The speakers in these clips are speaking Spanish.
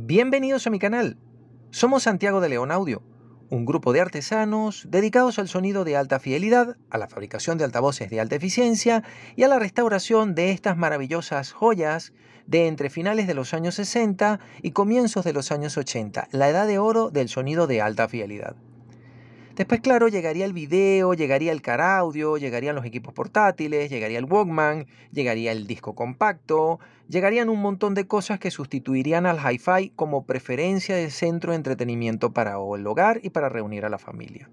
Bienvenidos a mi canal. Somos Santiago de León Audio, un grupo de artesanos dedicados al sonido de alta fidelidad, a la fabricación de altavoces de alta eficiencia y a la restauración de estas maravillosas joyas de entre finales de los años 60 y comienzos de los años 80, la edad de oro del sonido de alta fidelidad. Después, claro, llegaría el video, llegaría el car audio, llegarían los equipos portátiles, llegaría el Walkman, llegaría el disco compacto, llegarían un montón de cosas que sustituirían al hi-fi como preferencia de centro de entretenimiento para el hogar y para reunir a la familia.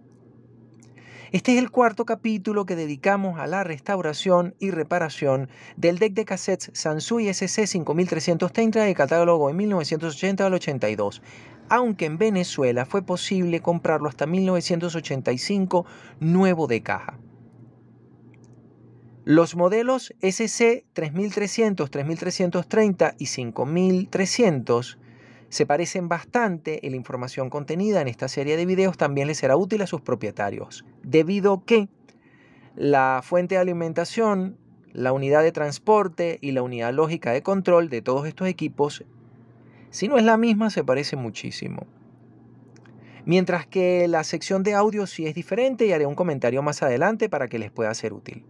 Este es el cuarto capítulo que dedicamos a la restauración y reparación del deck de cassettes Sansui SC 5330 de catálogo en 1980 al 82 aunque en Venezuela fue posible comprarlo hasta 1985 nuevo de caja. Los modelos SC 3300, 3330 y 5300 se parecen bastante y la información contenida en esta serie de videos también les será útil a sus propietarios, debido que la fuente de alimentación, la unidad de transporte y la unidad lógica de control de todos estos equipos si no es la misma, se parece muchísimo. Mientras que la sección de audio sí es diferente y haré un comentario más adelante para que les pueda ser útil.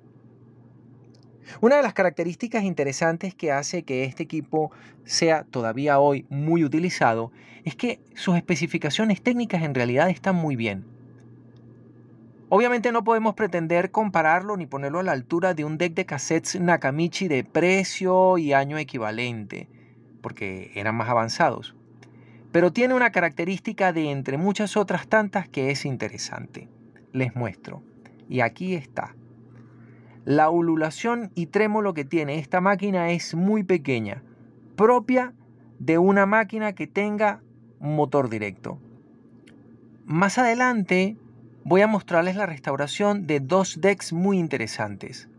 Una de las características interesantes que hace que este equipo sea todavía hoy muy utilizado es que sus especificaciones técnicas en realidad están muy bien. Obviamente no podemos pretender compararlo ni ponerlo a la altura de un deck de cassettes Nakamichi de precio y año equivalente porque eran más avanzados. Pero tiene una característica de entre muchas otras tantas que es interesante. Les muestro. Y aquí está. La ululación y trémolo que tiene esta máquina es muy pequeña, propia de una máquina que tenga motor directo. Más adelante voy a mostrarles la restauración de dos decks muy interesantes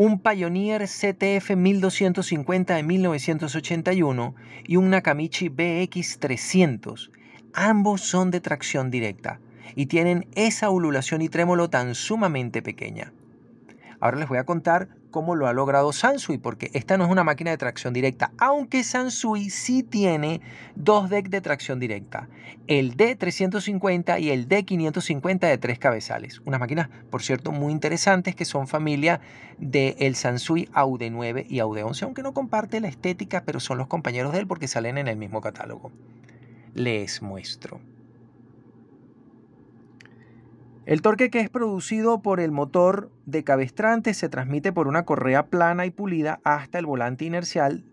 un Pioneer CTF 1250 de 1981 y un Nakamichi BX300. Ambos son de tracción directa y tienen esa ululación y trémolo tan sumamente pequeña. Ahora les voy a contar cómo lo ha logrado Sansui, porque esta no es una máquina de tracción directa, aunque Sansui sí tiene dos decks de tracción directa, el D350 y el D550 de tres cabezales. Unas máquinas, por cierto, muy interesantes que son familia del Sansui aud 9 y aud 11, aunque no comparte la estética, pero son los compañeros de él porque salen en el mismo catálogo. Les muestro. El torque que es producido por el motor de cabestrante se transmite por una correa plana y pulida hasta el volante inercial,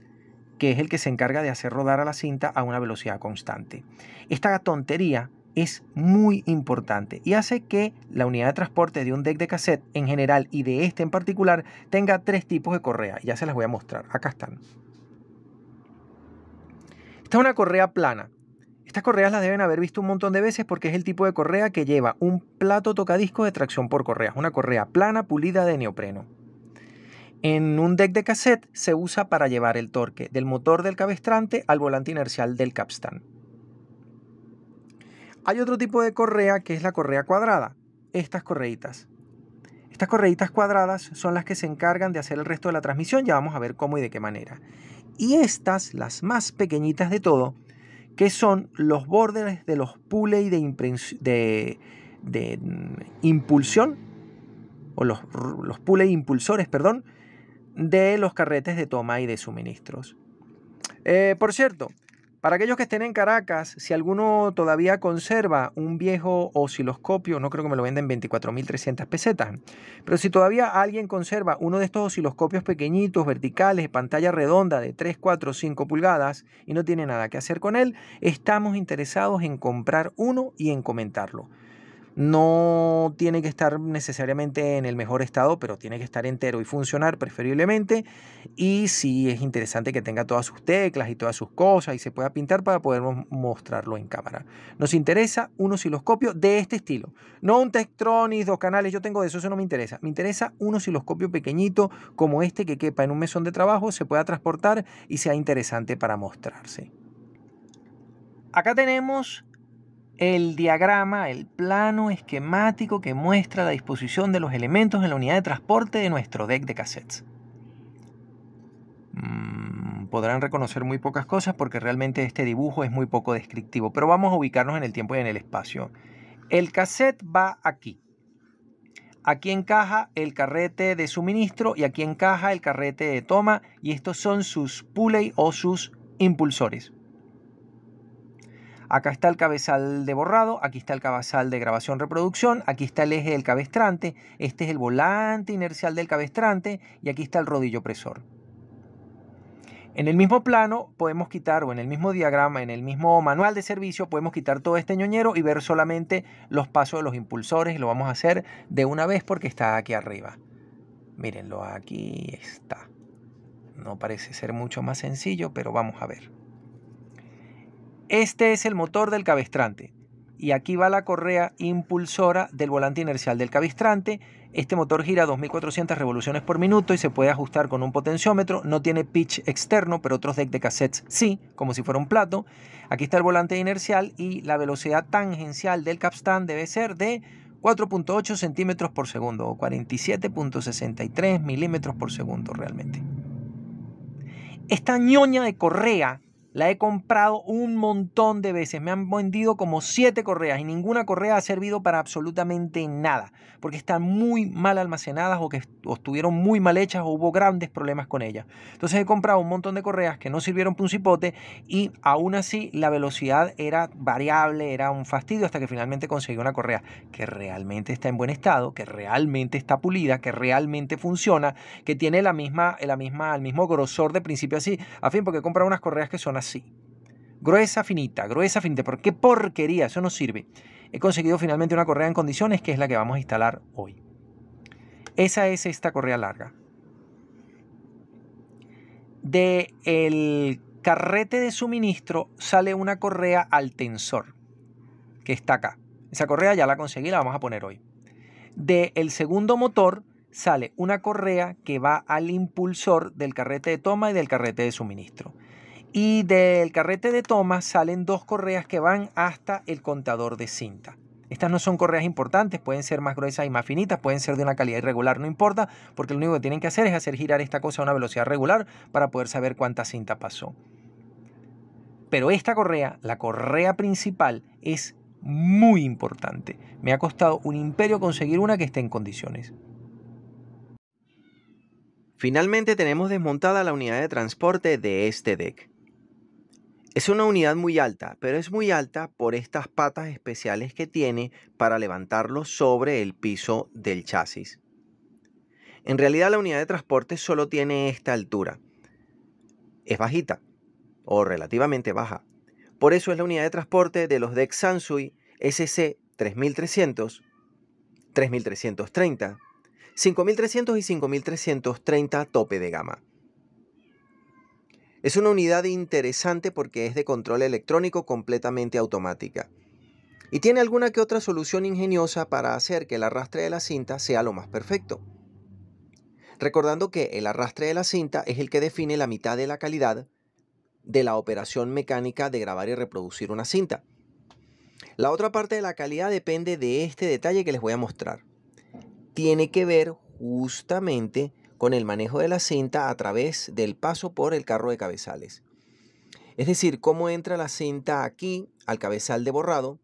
que es el que se encarga de hacer rodar a la cinta a una velocidad constante. Esta tontería es muy importante y hace que la unidad de transporte de un deck de cassette en general y de este en particular tenga tres tipos de correa. Ya se las voy a mostrar. Acá están. Esta es una correa plana estas correas las deben haber visto un montón de veces porque es el tipo de correa que lleva un plato tocadiscos de tracción por correas, una correa plana pulida de neopreno. En un deck de cassette se usa para llevar el torque del motor del cabestrante al volante inercial del capstan. Hay otro tipo de correa que es la correa cuadrada, estas correitas. Estas correitas cuadradas son las que se encargan de hacer el resto de la transmisión, ya vamos a ver cómo y de qué manera. Y estas, las más pequeñitas de todo, que son los bordes de los pulleys de, de, de, mm, impulsión, o los, los pulleys impulsores, perdón, de los carretes de toma y de suministros. Eh, por cierto, para aquellos que estén en Caracas, si alguno todavía conserva un viejo osciloscopio, no creo que me lo venden 24.300 pesetas, pero si todavía alguien conserva uno de estos osciloscopios pequeñitos, verticales, pantalla redonda de 3, 4, 5 pulgadas y no tiene nada que hacer con él, estamos interesados en comprar uno y en comentarlo. No tiene que estar necesariamente en el mejor estado, pero tiene que estar entero y funcionar preferiblemente. Y sí es interesante que tenga todas sus teclas y todas sus cosas y se pueda pintar para poder mostrarlo en cámara. Nos interesa un osciloscopio de este estilo. No un Tektronix, dos canales, yo tengo de eso, eso no me interesa. Me interesa un osciloscopio pequeñito como este que quepa en un mesón de trabajo, se pueda transportar y sea interesante para mostrarse. Acá tenemos el diagrama, el plano esquemático que muestra la disposición de los elementos en la unidad de transporte de nuestro deck de cassettes. Mm, podrán reconocer muy pocas cosas porque realmente este dibujo es muy poco descriptivo, pero vamos a ubicarnos en el tiempo y en el espacio. El cassette va aquí. Aquí encaja el carrete de suministro y aquí encaja el carrete de toma y estos son sus pulley o sus impulsores. Acá está el cabezal de borrado, aquí está el cabezal de grabación-reproducción, aquí está el eje del cabestrante, este es el volante inercial del cabestrante y aquí está el rodillo presor. En el mismo plano podemos quitar, o en el mismo diagrama, en el mismo manual de servicio, podemos quitar todo este ñoñero y ver solamente los pasos de los impulsores lo vamos a hacer de una vez porque está aquí arriba. Mírenlo, aquí está. No parece ser mucho más sencillo, pero vamos a ver. Este es el motor del cabestrante y aquí va la correa impulsora del volante inercial del cabestrante Este motor gira a 2400 revoluciones por minuto y se puede ajustar con un potenciómetro. No tiene pitch externo, pero otros deck de cassettes sí, como si fuera un plato. Aquí está el volante inercial y la velocidad tangencial del capstan debe ser de 4.8 centímetros por segundo o 47.63 milímetros por segundo realmente. Esta ñoña de correa la he comprado un montón de veces. Me han vendido como siete correas y ninguna correa ha servido para absolutamente nada. Porque están muy mal almacenadas o que estuvieron muy mal hechas o hubo grandes problemas con ellas. Entonces he comprado un montón de correas que no sirvieron para un cipote y aún así la velocidad era variable, era un fastidio hasta que finalmente conseguí una correa que realmente está en buen estado, que realmente está pulida, que realmente funciona, que tiene la misma, la misma, el mismo grosor de principio así. A fin, porque he comprado unas correas que son así así. Gruesa, finita, gruesa, finita. porque qué porquería? Eso no sirve. He conseguido finalmente una correa en condiciones que es la que vamos a instalar hoy. Esa es esta correa larga. De el carrete de suministro sale una correa al tensor, que está acá. Esa correa ya la conseguí, la vamos a poner hoy. de el segundo motor sale una correa que va al impulsor del carrete de toma y del carrete de suministro. Y del carrete de toma salen dos correas que van hasta el contador de cinta. Estas no son correas importantes, pueden ser más gruesas y más finitas, pueden ser de una calidad irregular, no importa, porque lo único que tienen que hacer es hacer girar esta cosa a una velocidad regular para poder saber cuánta cinta pasó. Pero esta correa, la correa principal, es muy importante. Me ha costado un imperio conseguir una que esté en condiciones. Finalmente tenemos desmontada la unidad de transporte de este deck. Es una unidad muy alta, pero es muy alta por estas patas especiales que tiene para levantarlo sobre el piso del chasis. En realidad la unidad de transporte solo tiene esta altura. Es bajita o relativamente baja. Por eso es la unidad de transporte de los DEX Sansui SC 3300, 3330, 5300 y 5330 tope de gama. Es una unidad interesante porque es de control electrónico completamente automática. Y tiene alguna que otra solución ingeniosa para hacer que el arrastre de la cinta sea lo más perfecto. Recordando que el arrastre de la cinta es el que define la mitad de la calidad de la operación mecánica de grabar y reproducir una cinta. La otra parte de la calidad depende de este detalle que les voy a mostrar. Tiene que ver justamente con el manejo de la cinta a través del paso por el carro de cabezales. Es decir, cómo entra la cinta aquí al cabezal de borrado,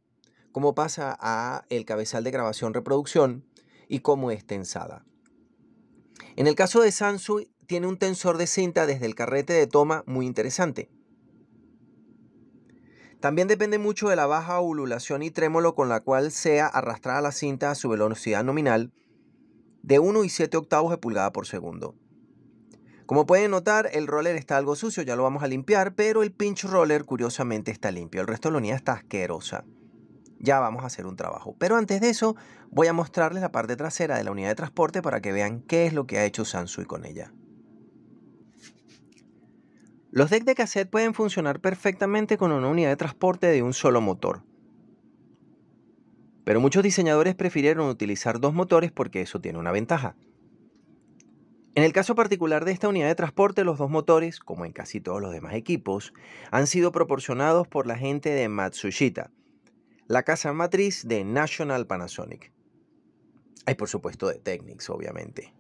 cómo pasa a el cabezal de grabación reproducción y cómo es tensada. En el caso de Sansui tiene un tensor de cinta desde el carrete de toma muy interesante. También depende mucho de la baja ululación y trémolo con la cual sea arrastrada la cinta a su velocidad nominal de 1 y 7 octavos de pulgada por segundo. Como pueden notar, el roller está algo sucio, ya lo vamos a limpiar, pero el pinch roller curiosamente está limpio, el resto de la unidad está asquerosa. Ya vamos a hacer un trabajo, pero antes de eso voy a mostrarles la parte trasera de la unidad de transporte para que vean qué es lo que ha hecho Sansui con ella. Los decks de cassette pueden funcionar perfectamente con una unidad de transporte de un solo motor. Pero muchos diseñadores prefirieron utilizar dos motores porque eso tiene una ventaja. En el caso particular de esta unidad de transporte, los dos motores, como en casi todos los demás equipos, han sido proporcionados por la gente de Matsushita, la casa matriz de National Panasonic. Hay por supuesto de Technics, obviamente.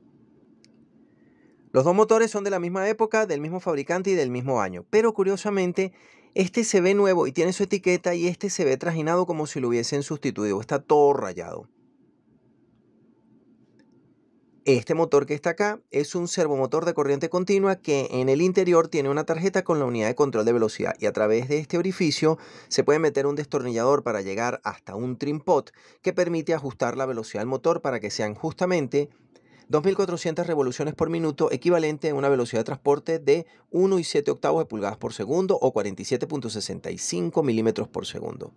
Los dos motores son de la misma época, del mismo fabricante y del mismo año, pero curiosamente este se ve nuevo y tiene su etiqueta y este se ve trajinado como si lo hubiesen sustituido. Está todo rayado. Este motor que está acá es un servomotor de corriente continua que en el interior tiene una tarjeta con la unidad de control de velocidad y a través de este orificio se puede meter un destornillador para llegar hasta un trimpot que permite ajustar la velocidad del motor para que sean justamente 2.400 revoluciones por minuto, equivalente a una velocidad de transporte de 1,7 octavos de pulgadas por segundo o 47.65 milímetros por segundo.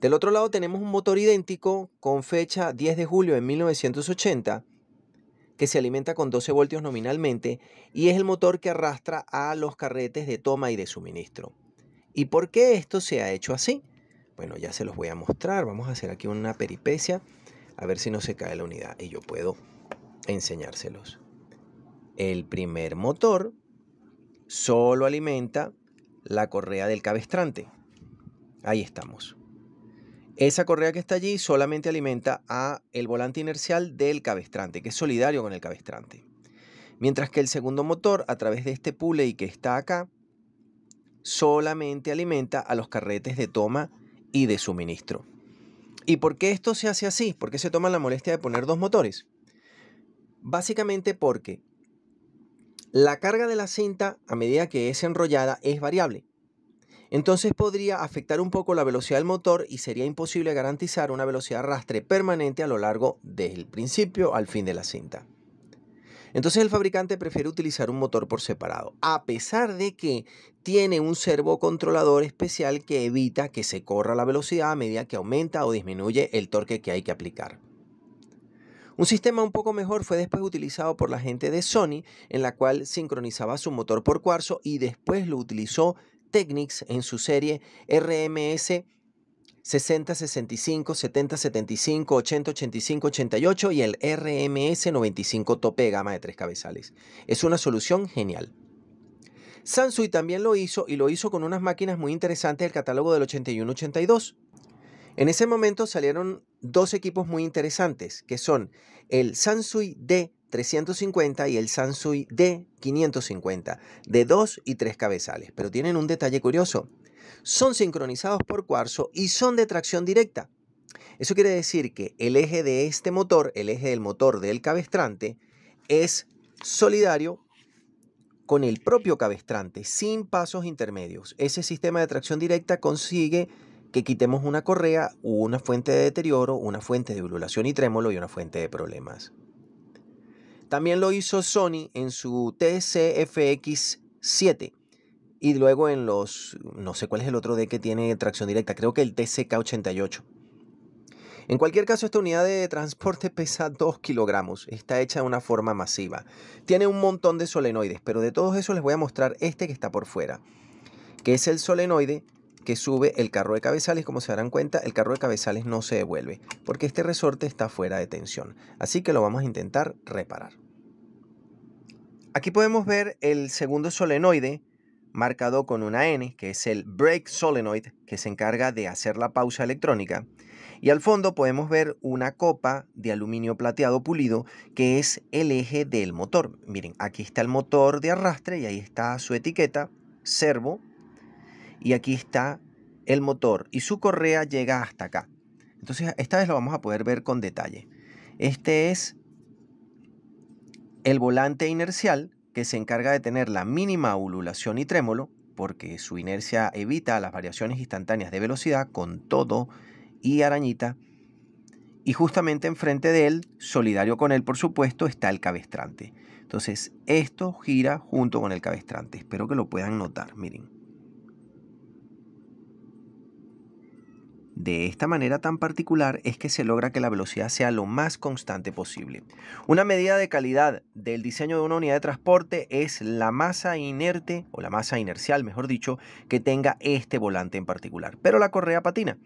Del otro lado tenemos un motor idéntico con fecha 10 de julio de 1980 que se alimenta con 12 voltios nominalmente y es el motor que arrastra a los carretes de toma y de suministro. ¿Y por qué esto se ha hecho así? Bueno, ya se los voy a mostrar. Vamos a hacer aquí una peripecia a ver si no se cae la unidad y yo puedo enseñárselos. El primer motor solo alimenta la correa del cabestrante. Ahí estamos. Esa correa que está allí solamente alimenta a el volante inercial del cabestrante, que es solidario con el cabestrante. Mientras que el segundo motor, a través de este pulley que está acá, solamente alimenta a los carretes de toma y de suministro. ¿Y por qué esto se hace así? ¿Por qué se toma la molestia de poner dos motores? Básicamente porque la carga de la cinta a medida que es enrollada es variable. Entonces podría afectar un poco la velocidad del motor y sería imposible garantizar una velocidad de arrastre permanente a lo largo del principio al fin de la cinta. Entonces el fabricante prefiere utilizar un motor por separado, a pesar de que tiene un controlador especial que evita que se corra la velocidad a medida que aumenta o disminuye el torque que hay que aplicar. Un sistema un poco mejor fue después utilizado por la gente de Sony, en la cual sincronizaba su motor por cuarzo y después lo utilizó Technics en su serie RMS 60, 65, 70, 88 y el RMS 95 tope de gama de tres cabezales. Es una solución genial. Sansui también lo hizo y lo hizo con unas máquinas muy interesantes del catálogo del 81-82. En ese momento salieron dos equipos muy interesantes, que son el Sansui D350 y el Sansui D550, de dos y tres cabezales. Pero tienen un detalle curioso. Son sincronizados por cuarzo y son de tracción directa. Eso quiere decir que el eje de este motor, el eje del motor del cabestrante, es solidario con el propio cabestrante, sin pasos intermedios. Ese sistema de tracción directa consigue que quitemos una correa, una fuente de deterioro, una fuente de ululación y trémolo y una fuente de problemas. También lo hizo Sony en su TCFX7 y luego en los, no sé cuál es el otro D que tiene tracción directa, creo que el TCK88. En cualquier caso, esta unidad de transporte pesa 2 kilogramos, está hecha de una forma masiva. Tiene un montón de solenoides, pero de todos esos les voy a mostrar este que está por fuera, que es el solenoide que sube el carro de cabezales. Como se darán cuenta, el carro de cabezales no se devuelve, porque este resorte está fuera de tensión. Así que lo vamos a intentar reparar. Aquí podemos ver el segundo solenoide marcado con una N, que es el brake solenoid, que se encarga de hacer la pausa electrónica. Y al fondo podemos ver una copa de aluminio plateado pulido que es el eje del motor. Miren, aquí está el motor de arrastre y ahí está su etiqueta, servo. Y aquí está el motor y su correa llega hasta acá. Entonces esta vez lo vamos a poder ver con detalle. Este es el volante inercial que se encarga de tener la mínima ululación y trémolo porque su inercia evita las variaciones instantáneas de velocidad con todo el y Arañita. Y justamente enfrente de él, solidario con él por supuesto, está el cabestrante. Entonces, esto gira junto con el cabestrante. Espero que lo puedan notar, miren. De esta manera tan particular es que se logra que la velocidad sea lo más constante posible. Una medida de calidad del diseño de una unidad de transporte es la masa inerte o la masa inercial, mejor dicho, que tenga este volante en particular, pero la correa patina.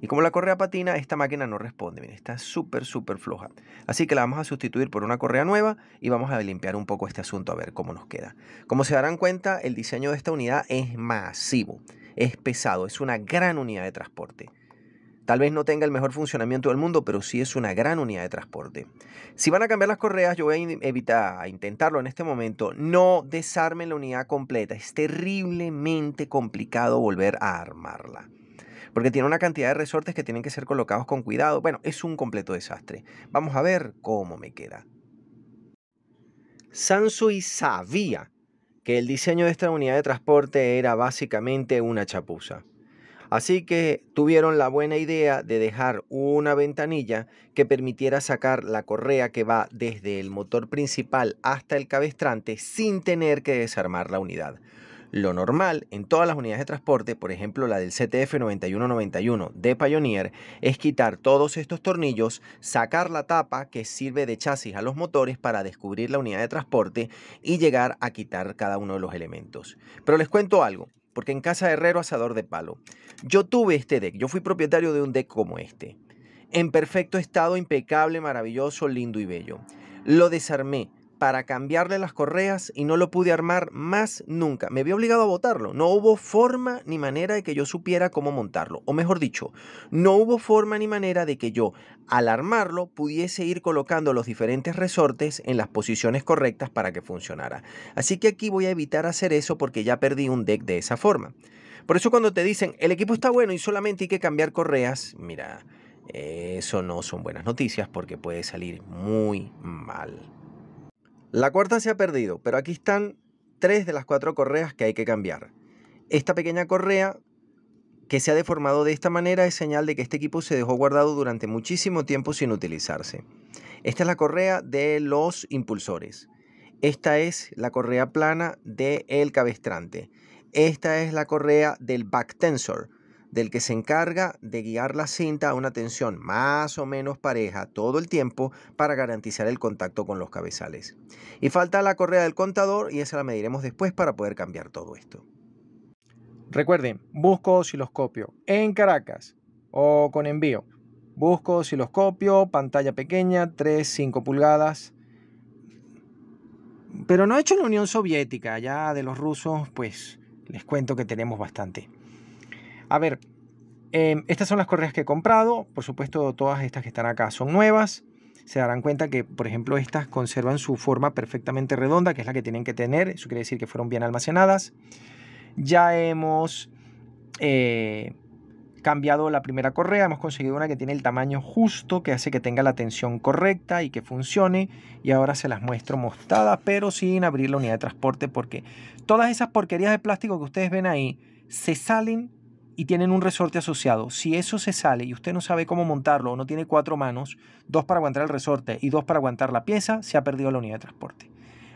Y como la correa patina, esta máquina no responde, está súper, súper floja. Así que la vamos a sustituir por una correa nueva y vamos a limpiar un poco este asunto a ver cómo nos queda. Como se darán cuenta, el diseño de esta unidad es masivo, es pesado, es una gran unidad de transporte. Tal vez no tenga el mejor funcionamiento del mundo, pero sí es una gran unidad de transporte. Si van a cambiar las correas, yo voy a evitar a intentarlo en este momento. No desarmen la unidad completa. Es terriblemente complicado volver a armarla porque tiene una cantidad de resortes que tienen que ser colocados con cuidado. Bueno, es un completo desastre. Vamos a ver cómo me queda. Sansui sabía que el diseño de esta unidad de transporte era básicamente una chapuza. Así que tuvieron la buena idea de dejar una ventanilla que permitiera sacar la correa que va desde el motor principal hasta el cabestrante sin tener que desarmar la unidad. Lo normal en todas las unidades de transporte, por ejemplo la del CTF 9191 de Pioneer, es quitar todos estos tornillos, sacar la tapa que sirve de chasis a los motores para descubrir la unidad de transporte y llegar a quitar cada uno de los elementos. Pero les cuento algo, porque en Casa Herrero Asador de Palo, yo tuve este deck, yo fui propietario de un deck como este, en perfecto estado, impecable, maravilloso, lindo y bello. Lo desarmé, para cambiarle las correas y no lo pude armar más nunca. Me vi obligado a botarlo. No hubo forma ni manera de que yo supiera cómo montarlo. O mejor dicho, no hubo forma ni manera de que yo, al armarlo, pudiese ir colocando los diferentes resortes en las posiciones correctas para que funcionara. Así que aquí voy a evitar hacer eso porque ya perdí un deck de esa forma. Por eso cuando te dicen, el equipo está bueno y solamente hay que cambiar correas, mira, eso no son buenas noticias porque puede salir muy mal. La cuarta se ha perdido, pero aquí están tres de las cuatro correas que hay que cambiar. Esta pequeña correa que se ha deformado de esta manera es señal de que este equipo se dejó guardado durante muchísimo tiempo sin utilizarse. Esta es la correa de los impulsores. Esta es la correa plana del el cabestrante. Esta es la correa del back tensor del que se encarga de guiar la cinta a una tensión más o menos pareja todo el tiempo para garantizar el contacto con los cabezales. Y falta la correa del contador y esa la mediremos después para poder cambiar todo esto. Recuerden, busco osciloscopio en Caracas o con envío. Busco osciloscopio, pantalla pequeña, 3-5 pulgadas. Pero no he hecho la Unión Soviética, ya de los rusos, pues les cuento que tenemos bastante. A ver, em, estas son las correas que he comprado. Por supuesto, todas estas que están acá son nuevas. Se darán cuenta que, por ejemplo, estas conservan su forma perfectamente redonda, que es la que tienen que tener. Eso quiere decir que fueron bien almacenadas. Ya hemos eh, cambiado la primera correa. Hemos conseguido una que tiene el tamaño justo, que hace que tenga la tensión correcta y que funcione. Y ahora se las muestro mostradas, pero sin abrir la unidad de transporte, porque todas esas porquerías de plástico que ustedes ven ahí se salen y tienen un resorte asociado. Si eso se sale y usted no sabe cómo montarlo o no tiene cuatro manos, dos para aguantar el resorte y dos para aguantar la pieza, se ha perdido la unidad de transporte.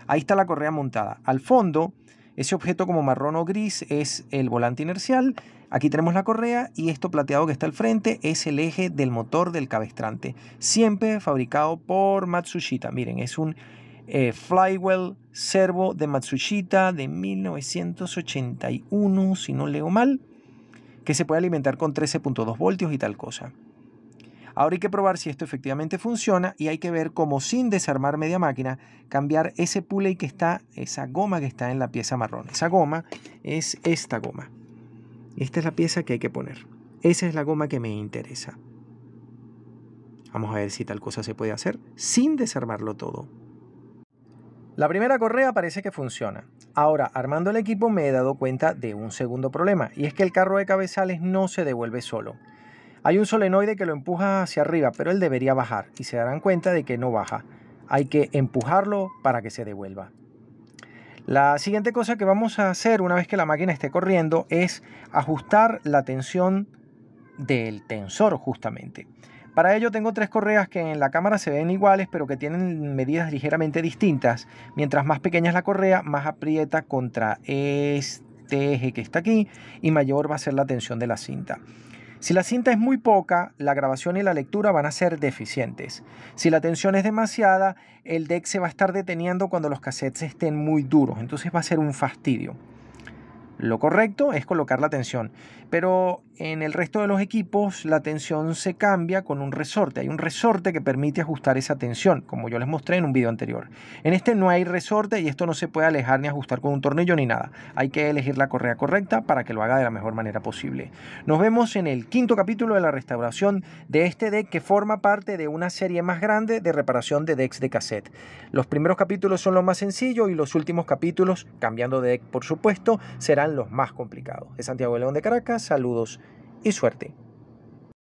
Ahí está la correa montada. Al fondo, ese objeto como marrón o gris es el volante inercial. Aquí tenemos la correa y esto plateado que está al frente es el eje del motor del cabestrante. Siempre fabricado por Matsushita. Miren, es un eh, Flywell Servo de Matsushita de 1981, si no leo mal que se puede alimentar con 13.2 voltios y tal cosa. Ahora hay que probar si esto efectivamente funciona y hay que ver cómo sin desarmar media máquina cambiar ese pulley que está, esa goma que está en la pieza marrón. Esa goma es esta goma. Esta es la pieza que hay que poner. Esa es la goma que me interesa. Vamos a ver si tal cosa se puede hacer sin desarmarlo todo. La primera correa parece que funciona. Ahora, armando el equipo me he dado cuenta de un segundo problema, y es que el carro de cabezales no se devuelve solo. Hay un solenoide que lo empuja hacia arriba, pero él debería bajar, y se darán cuenta de que no baja. Hay que empujarlo para que se devuelva. La siguiente cosa que vamos a hacer una vez que la máquina esté corriendo es ajustar la tensión del tensor justamente. Para ello tengo tres correas que en la cámara se ven iguales pero que tienen medidas ligeramente distintas. Mientras más pequeña es la correa, más aprieta contra este eje que está aquí y mayor va a ser la tensión de la cinta. Si la cinta es muy poca, la grabación y la lectura van a ser deficientes. Si la tensión es demasiada, el deck se va a estar deteniendo cuando los cassettes estén muy duros, entonces va a ser un fastidio. Lo correcto es colocar la tensión, pero en el resto de los equipos la tensión se cambia con un resorte. Hay un resorte que permite ajustar esa tensión, como yo les mostré en un video anterior. En este no hay resorte y esto no se puede alejar ni ajustar con un tornillo ni nada. Hay que elegir la correa correcta para que lo haga de la mejor manera posible. Nos vemos en el quinto capítulo de la restauración de este deck que forma parte de una serie más grande de reparación de decks de cassette. Los primeros capítulos son lo más sencillo y los últimos capítulos, cambiando de deck por supuesto, serán los más complicados. De Santiago de León de Caracas, saludos y suerte.